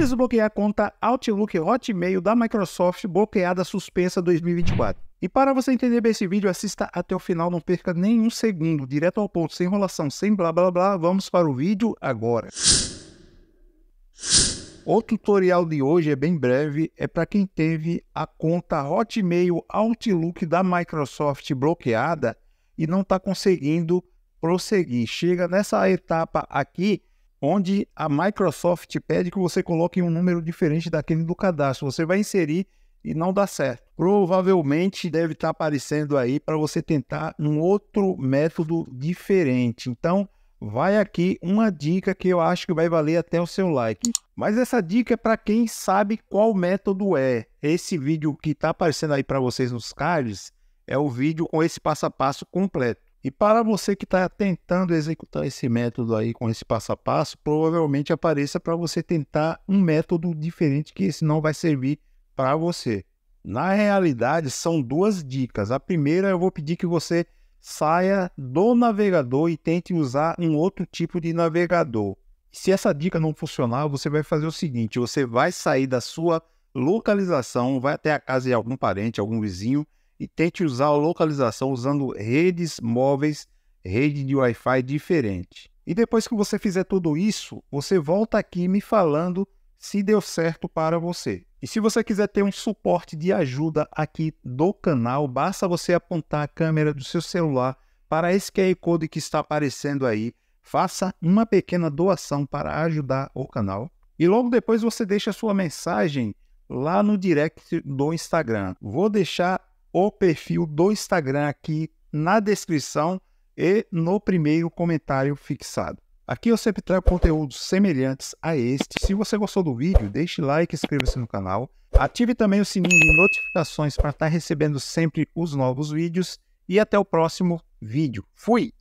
desbloquear a conta Outlook Hotmail da Microsoft bloqueada suspensa 2024. E para você entender bem esse vídeo, assista até o final, não perca nenhum segundo, direto ao ponto, sem enrolação, sem blá blá blá. Vamos para o vídeo agora. O tutorial de hoje é bem breve, é para quem teve a conta Hotmail Outlook da Microsoft bloqueada e não está conseguindo prosseguir. Chega nessa etapa aqui, onde a Microsoft pede que você coloque um número diferente daquele do cadastro. Você vai inserir e não dá certo. Provavelmente deve estar aparecendo aí para você tentar um outro método diferente. Então, vai aqui uma dica que eu acho que vai valer até o seu like. Mas essa dica é para quem sabe qual método é. Esse vídeo que está aparecendo aí para vocês nos cards é o vídeo com esse passo a passo completo. E para você que está tentando executar esse método aí com esse passo a passo, provavelmente apareça para você tentar um método diferente que esse não vai servir para você. Na realidade, são duas dicas. A primeira, eu vou pedir que você saia do navegador e tente usar um outro tipo de navegador. Se essa dica não funcionar, você vai fazer o seguinte: você vai sair da sua localização, vai até a casa de algum parente, algum vizinho e tente usar a localização usando redes móveis, rede de Wi-Fi diferente. E depois que você fizer tudo isso, você volta aqui me falando se deu certo para você. E se você quiser ter um suporte de ajuda aqui do canal, basta você apontar a câmera do seu celular para esse QR Code que está aparecendo aí. Faça uma pequena doação para ajudar o canal. E logo depois você deixa sua mensagem lá no direct do Instagram. Vou deixar o perfil do Instagram aqui na descrição e no primeiro comentário fixado. Aqui eu sempre trago conteúdos semelhantes a este. Se você gostou do vídeo, deixe like, inscreva-se no canal, ative também o sininho de notificações para estar recebendo sempre os novos vídeos e até o próximo vídeo. Fui!